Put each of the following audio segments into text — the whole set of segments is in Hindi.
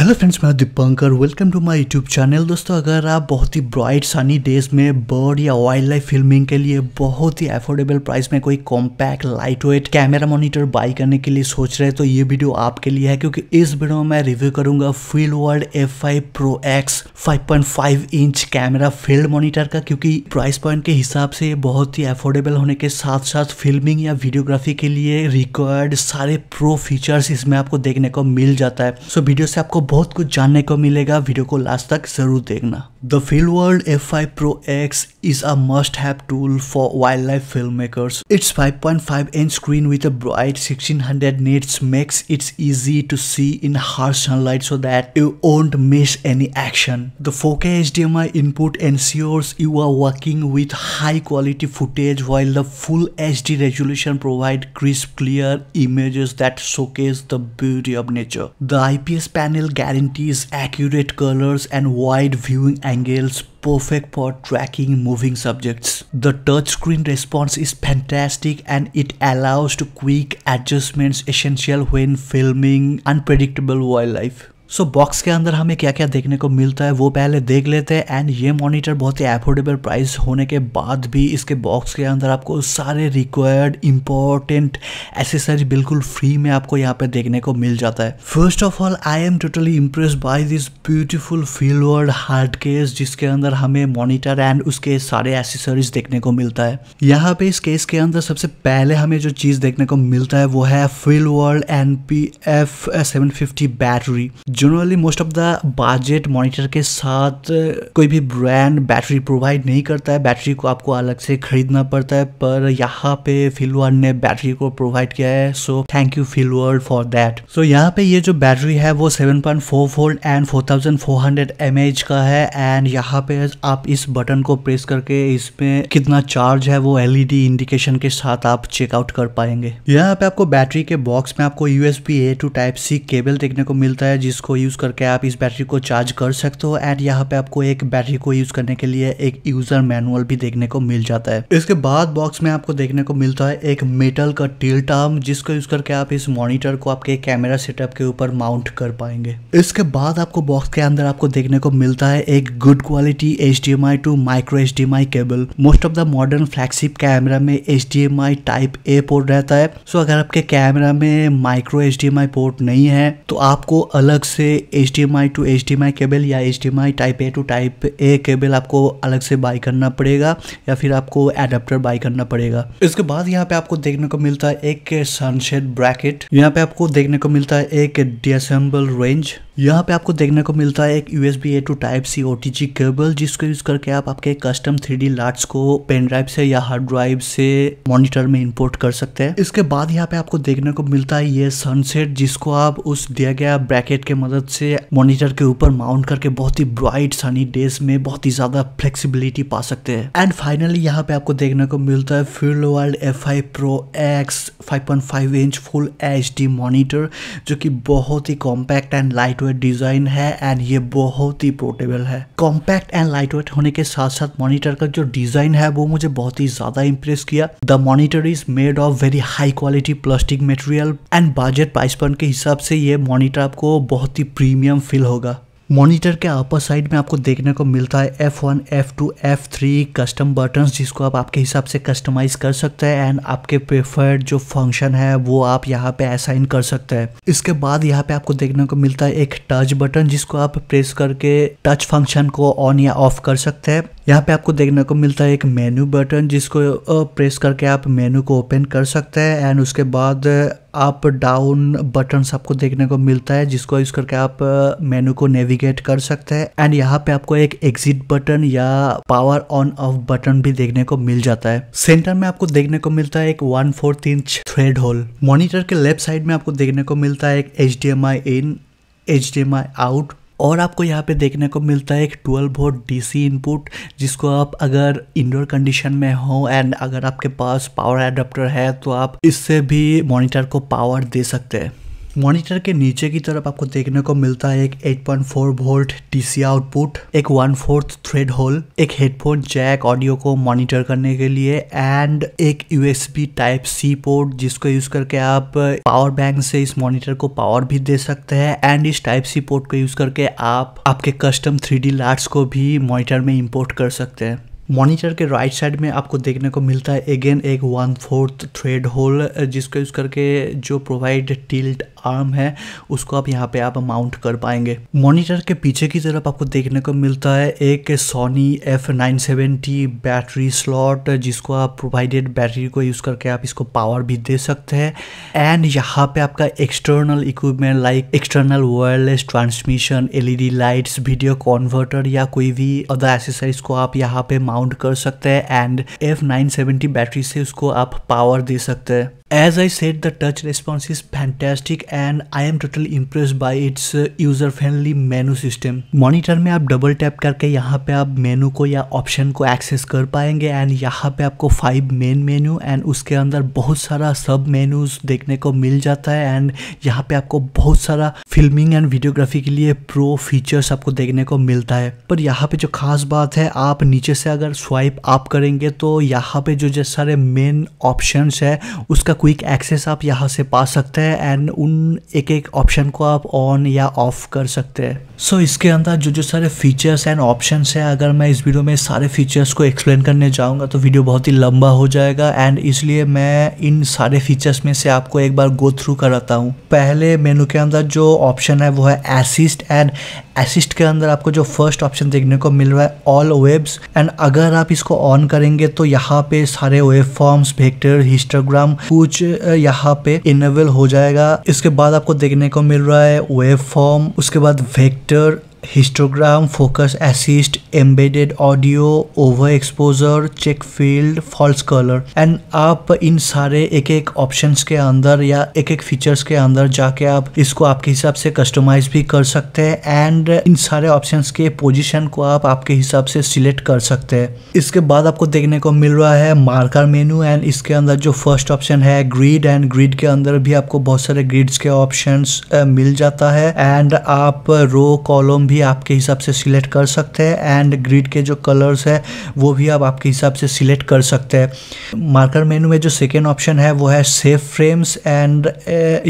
हेलो फ्रेंड्स मैं Dipankar welcome to my YouTube channel दोस्तों अगर आप बहुत ही ब्राइट सनी डेज में बर्ड या वाइल्ड लाइफ फिल्मिंग के लिए बहुत ही अफोर्डेबल प्राइस में कोई compact lightweight camera monitor buy करने के लिए सोच रहे हैं तो ये वीडियो आपके लिए है क्योंकि इस वीडियो में मैं रिव्यू करूंगा field world F five pro X five inch camera field monitor का क्योंकि प्राइस पॉइंट के हिसाब से बहुत ही अफोर्डेबल होने के साथ साथ फिल्मिंग या वीडियोग्राफी के लिए रिक्वायर्ड सारे प्रो फीचर्स इसमें आपको देखने को मिल जाता है सो वीडियो से आपको बहुत कुछ जानने को मिलेगा वीडियो को लास्ट तक ज़रूर देखना The Fieldworld f5 Pro X is a must-have tool for wildlife filmmakers. Its 5.5-inch screen with a bright 1600 nits makes it easy to see in harsh sunlight so that you won't miss any action. The 4K HDMI input ensures you are working with high-quality footage while the full HD resolution provides crisp, clear images that showcase the beauty of nature. The IPS panel guarantees accurate colors and wide viewing angles, perfect for tracking moving subjects. The touchscreen response is fantastic and it allows to quick adjustments essential when filming unpredictable wildlife. So so, box के अंदर हमें क्या क्या देखने को मिलता है वो पहले देख लेते हैं एंड ये मॉनिटर बहुत ही एफोर्डेबल प्राइस होने के बाद भी इसके बॉक्स के अंदर आपको सारे रिक्वायर्ड इम्पोर्टेंट एसेसरी बिल्कुल फ्री में आपको यहाँ पे देखने को मिल जाता है first of all I am totally impress by this beautiful FeelWorld hard case जिसके अंदर हमें मॉनिटर एंड उसके सारे एसेसरीज देखने को मिलता है यहाँ पे इस केस के अंदर सबसे पहले हमें जो चीज़ देखने को मिलता है वो है FeelWorld N P F seven fifty battery generally most of the budget monitor के साथ कोई भी ब्रांड बैटरी प्रोवाइड नहीं करता है बैटरी को आपको अलग से खरीदना पड़ता है पर यहाँ पे फिलवर्ड ने बैटरी को प्रोवाइड किया है so thank you FeelWorld for that so यहाँ पे ये जो बैटरी है वो seven point four and four four thousand hundred M H का है एंड यहाँ पे आप इस बटन को प्रेस करके इसमें कितना चार्ज है वो एलईडी इंडिकेशन e के साथ आप चेकआउट कर पाएंगे यहाँ पे आपको बैटरी के बॉक्स में आपको B A to type C cable देखने को मिलता है जिसको को यूज़ करके आप इस बैटरी को चार्ज कर सकते हो एंड यहाँ पे आपको एक बैटरी को यूज़ करने के लिए एक यूज़र मैनुअल भी देखने को मिल जाता है इसके बाद बॉक्स में आपको देखने को मिलता है एक मेटल का टिल्ट आर्म जिसको यूज़ करके आप इस मॉनिटर को आपके कैमरा सेटअप के ऊपर माउंट कर पाएंगे इसके बाद आपको बॉक्स के अंदर आपको देखने को मिलता है एक good quality H to micro H cable most of the modern flagship camera में एच टाइप ए पोर्ट रहता है सो अगर आपके कैमरा में माइक्रो एच पोर्ट नहीं है तो आपको अलग से से एच टू एच केबल या H type A to type A cable आपको अलग से बाई करना पड़ेगा या फिर आपको एडाप्टर बाई करना पड़ेगा इसके बाद यहाँ पे आपको देखने को मिलता है एक सनशेड ब्रैकेट यहाँ पे आपको देखने को मिलता है एक डिसम्बल रेंज यहाँ पे आपको देखने को मिलता है एक U S B A to type C O T G cable जिसको यूज़ करके आप आपके कस्टम थ्री डी लार्ट्स को पेन ड्राइव से या हार्ड ड्राइव से मॉनिटर में इंपोर्ट कर सकते हैं इसके बाद यहाँ पे आपको देखने को मिलता है ये सनसेट जिसको आप उस दिया गया ब्रैकेट के मदद से मॉनिटर के ऊपर माउंट करके बहुत ही ब्राइट सनी डेज में बहुत ही ज़्यादा फ्लेक्सिबिलिटी पा सकते हैं एंड फाइनली यहाँ पे आपको देखने को मिलता है field world F I pro X five inch full H D monitor जो की बहुत ही compact and light weight design है एंड ये बहुत ही पोर्टेबल है कॉम्पैक्ट एंड लाइट वेट होने के साथ साथ मॉनिटर का जो डिज़ाइन है वो मुझे बहुत ही ज़्यादा इंप्रेस किया the monitor is made of very high quality plastic material and budget price point के हिसाब से ये मॉनिटर आपको बहुत बहुत ही प्रीमियम फील होगा मॉनिटर के अपर साइड में आपको देखने को मिलता है F1, F2, F3 custom buttons जिसको आप आपके हिसाब से कस्टमाइज कर सकते हैं एंड आपके प्रेफर्ड जो फंक्शन है वो आप यहाँ पे असाइन कर सकते हैं इसके बाद यहाँ पे आपको देखने को मिलता है एक टच बटन जिसको आप प्रेस करके टच फंक्शन को ऑन या ऑफ कर सकते हैं यहाँ पे आपको देखने को मिलता है एक मेन्यू बटन जिसको प्रेस करके आप मेन्यू को ओपन कर सकते हैं एंड उसके बाद अप डाउन बटन आपको देखने को मिलता है जिसको यूज़ करके आप मेनू को नेविगेट कर सकते हैं एंड यहाँ पे आपको एक एग्जिट बटन या पावर ऑन ऑफ बटन भी देखने को मिल जाता है सेंटर में आपको देखने को मिलता है एक one fourth inch thread hole monitor के लेफ्ट साइड में आपको देखने को मिलता है एक एच इन एच आउट और आपको यहाँ पे देखने को मिलता है एक 12 वोल्ट डीसी इनपुट जिसको आप अगर इंडोर कंडीशन में हो एंड अगर आपके पास पावर एडाप्टर है तो आप इससे भी मॉनिटर को पावर दे सकते हैं मॉनिटर के नीचे की तरफ आपको देखने को मिलता है एक 8.4 वोल्ट डीसी आउटपुट एक वन फोर्थ थ्रेड होल एक हेडफोन जैक ऑडियो को मॉनिटर करने के लिए एंड एक यूएसबी टाइप सी पोर्ट जिसको यूज करके आप पावर बैंक से इस मॉनिटर को पावर भी दे सकते हैं एंड इस टाइप सी पोर्ट को यूज करके आप आपके कस्टम थ्री डी को भी मॉनिटर में इम्पोर्ट कर सकते हैं मॉनिटर के राइट साइड में आपको देखने को मिलता है अगेन एक वन फोर्थ थ्रेड होल जिसको यूज़ करके जो प्रोवाइड टिल्ट आर्म है उसको आप यहाँ पे आप माउंट कर पाएंगे मॉनिटर के पीछे की तरफ आपको देखने को मिलता है एक Sony F nine seventy battery slot जिसको आप प्रोवाइडेड बैटरी को यूज़ करके आप इसको पावर भी दे सकते हैं एंड यहाँ पे आपका external equipment like external wireless transmission LED lights video converter या कोई भी अदर एसेसरीज को आप यहाँ पे माउंट कर सकते हैं एंड एफ नाइन बैटरी से उसको आप पावर दे सकते हैं As I said, the touch response is fantastic and I am totally impressed by its uh, user friendly menu system monitor में आप डबल टैप करके यहाँ पे आप मेनू को या ऑप्शन को एक्सेस कर पाएंगे एंड यहाँ पे आपको फाइव मेन मेन्यू एंड उसके अंदर बहुत सारा सब मेन्यूज देखने को मिल जाता है एंड यहाँ पे आपको बहुत सारा फिल्मिंग एंड वीडियोग्राफी के लिए प्रो फीचर्स आपको देखने को मिलता है पर यहाँ पे जो खास बात है आप नीचे से अगर स्वाइप आप करेंगे तो यहाँ पे जो जो सारे मेन ऑप्शन है उसका क्विक एक्सेस आप यहाँ से पा सकते हैं एंड उन एक एक ऑप्शन को आप ऑन या ऑफ कर सकते हैं सो so, इसके अंदर जो जो सारे फीचर्स एंड ऑप्शन है अगर मैं इस वीडियो में सारे फीचर्स को एक्सप्लेन करने जाऊँगा तो वीडियो बहुत ही लंबा हो जाएगा एंड इसलिए मैं इन सारे फीचर्स में से आपको एक बार गो थ्रू कराता हूँ पहले मेनू के अंदर जो ऑप्शन है वो है एसिस्ट एंड एसिस्ट के अंदर आपको जो फर्स्ट ऑप्शन देखने को मिल रहा है ऑल वेब्स एंड अगर आप इसको ऑन करेंगे तो यहाँ पे सारे वेब फॉर्म्स वेक्टर हिस्टोग्राम कुछ कुछ यहाँ पे इनेबल हो जाएगा इसके बाद आपको देखने को मिल रहा है वेब फॉर्म उसके बाद vector histogram focus assist embedded audio over exposure check field false colour and आप इन सारे एक एक ऑप्शंस के अंदर या एक एक फीचर्स के अंदर जाके आप इसको आपके हिसाब से कस्टमाइज भी कर सकते हैं एंड इन सारे ऑप्शंस के पोजीशन को आप आपके हिसाब से सिलेक्ट कर सकते हैं इसके बाद आपको देखने को मिल रहा है मार्कर मेन्यू एंड इसके अंदर जो फर्स्ट ऑप्शन है ग्रीड एंड ग्रीड के अंदर भी आपको बहुत सारे ग्रीड्स के ऑप्शन मिल जाता है एंड आप रो कॉलम भी आपके हिसाब से सिलेक्ट कर सकते हैं एंड ग्रिड के जो कलर्स है वो भी आप आपके हिसाब से सिलेक्ट कर सकते हैं मार्कर मेनू में जो सेकेंड ऑप्शन है वो है सेफ़ फ्रेम्स एंड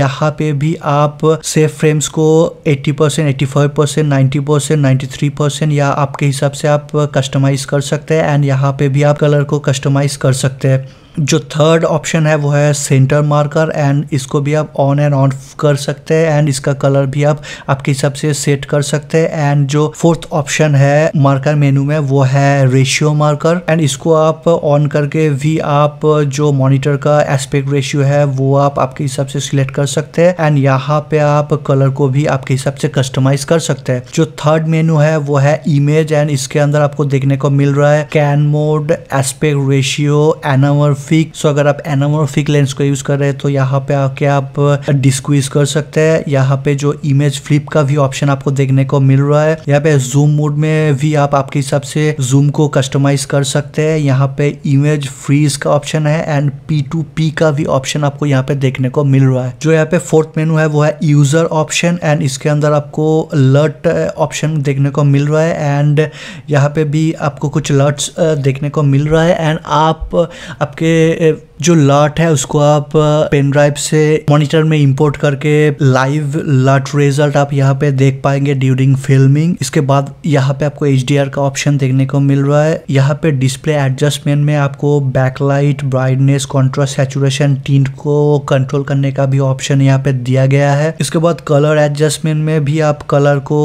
यहाँ पे भी आप सेफ फ्रेम्स को 80 percent eighty five percent ninety percent ninety three percent या आपके हिसाब से आप कस्टमाइज़ कर सकते हैं एंड यहाँ पे भी आप कलर को कस्टमाइज़ कर सकते हैं जो थर्ड ऑप्शन है वो है सेंटर मार्कर एंड इसको भी आप ऑन एंड ऑफ कर सकते हैं एंड इसका कलर भी आप आपके हिसाब से सेट कर सकते हैं एंड जो फोर्थ ऑप्शन है मार्कर मेनू में वो है रेशियो मार्कर एंड इसको आप ऑन करके भी आप जो मॉनिटर का एस्पेक्ट रेशियो है वो आप आपके हिसाब से सिलेक्ट कर सकते हैं एंड यहाँ पे आप कलर को भी आपके हिसाब से कस्टमाइज कर सकते हैं जो थर्ड मेनू है वो है इमेज एंड इसके अंदर आपको देखने को मिल रहा है कैन मोड एस्पेक्ट रेशियो एनावर एनोमोरफिक सो अगर आप एनोमोरफिक लेंस को यूज कर रहे हैं तो यहाँ पे आके आप डिस्क्वीज uh, कर सकते हैं यहाँ पे जो इमेज फ्लिप का भी ऑप्शन आपको देखने को मिल रहा है यहाँ पे जूम मोड में भी आप आपके हिसाब से जूम को कस्टमाइज कर सकते हैं यहाँ पे इमेज फ्रीज का ऑप्शन है एंड पी टू पी का भी ऑप्शन आपको यहाँ पे देखने को मिल रहा है जो यहाँ पे फोर्थ मेनू है वो है यूजर ऑप्शन एंड इसके अंदर आपको लर्ट ऑप्शन uh, देखने को मिल रहा है एंड यहाँ पे भी आपको कुछ लर्ट्स uh, देखने को मिल रहा है एंड आप आपके eh, जो लाट है उसको आप पेन ड्राइव से मॉनिटर में इंपोर्ट करके लाइव लाट रिजल्ट आप यहाँ पे देख पाएंगे ड्यूरिंग फिल्मिंग इसके बाद यहाँ पे आपको एच का ऑप्शन देखने को मिल रहा है यहाँ पे डिस्प्ले एडजस्टमेंट में आपको backlight brightness contrast saturation tint को कंट्रोल करने का भी ऑप्शन यहाँ पे दिया गया है इसके बाद कलर एडजस्टमेंट में भी आप कलर को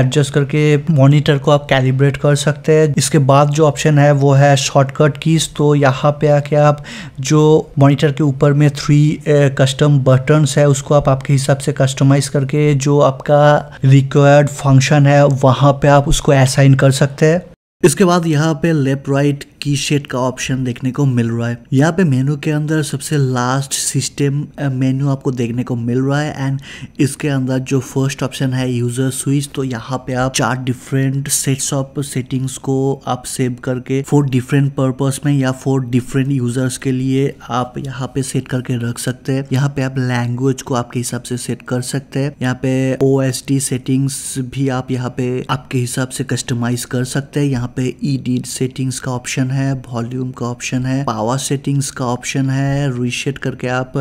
एडजस्ट करके मॉनिटर को आप कैलिब्रेट कर सकते हैं इसके बाद जो ऑप्शन है वो है शॉर्टकट कीज तो यहाँ पे आके आप जो मॉनिटर के ऊपर में थ्री कस्टम बटन्स है उसको आप आपके हिसाब से कस्टमाइज करके जो आपका रिक्वायर्ड फंक्शन है वहाँ पे आप उसको असाइन कर सकते हैं इसके बाद यहाँ पे लेफ्ट राइट की शेड का ऑप्शन देखने को मिल रहा है यहाँ पे मेनू के अंदर सबसे लास्ट सिस्टम मेनू आपको देखने को मिल रहा है एंड इसके अंदर जो फर्स्ट ऑप्शन है यूजर स्विच तो यहाँ पे आप चार डिफरेंट सेट्स ऑफ सेटिंग्स को आप सेव करके फोर डिफरेंट पर्पस में या फोर डिफरेंट यूजर्स के लिए आप यहाँ पे सेट करके रख सकते हैं यहाँ पे आप लैंग्वेज को आपके हिसाब से सेट कर सकते हैं यहाँ पे ओ सेटिंग्स भी आप यहाँ पे आपके हिसाब से कस्टमाइज कर सकते हैं यहाँ पे ई e सेटिंग्स का ऑप्शन ऑप्शन है वॉल्यूम का ऑप्शन है पावर सेटिंग्स का ऑप्शन है रीसेट करके आप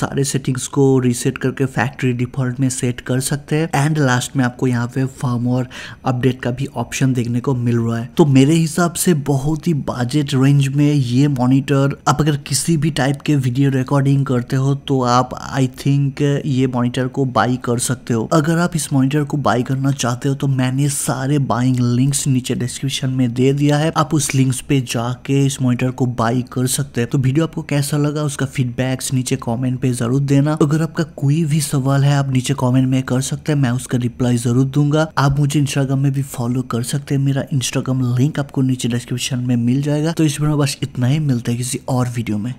सारे सेटिंग्स को रीसेट करके फैक्ट्री डिफॉल्ट में सेट कर सकते हैं एंड लास्ट में आपको यहाँ पे फॉर्म और अपडेट का भी ऑप्शन देखने को मिल रहा है तो मेरे हिसाब से बहुत ही बजट रेंज में ये मॉनिटर आप अगर किसी भी टाइप के वीडियो रिकॉर्डिंग करते हो तो आप आई थिंक ये मॉनिटर को बाई कर सकते हो अगर आप इस मॉनिटर को बाई करना चाहते हो तो मैंने सारे बाइंग लिंक्स नीचे डिस्क्रिप्शन में दे दिया है आप उस लिंक्स पे जाके इस मॉनिटर को बाई कर सकते हैं तो वीडियो आपको कैसा लगा उसका फीडबैक्स नीचे कॉमेंट पे जरूर देना अगर आपका कोई भी सवाल है आप नीचे कॉमेंट में कर सकते हैं मैं उसका रिप्लाई जरूर दूंगा आप मुझे इंस्टाग्राम में भी फॉलो कर सकते हैं मेरा इंस्टाग्राम लिंक आपको नीचे डिस्क्रिप्शन में मिल जाएगा तो इस वीडियो में बस इतना ही मिलता है किसी और वीडियो में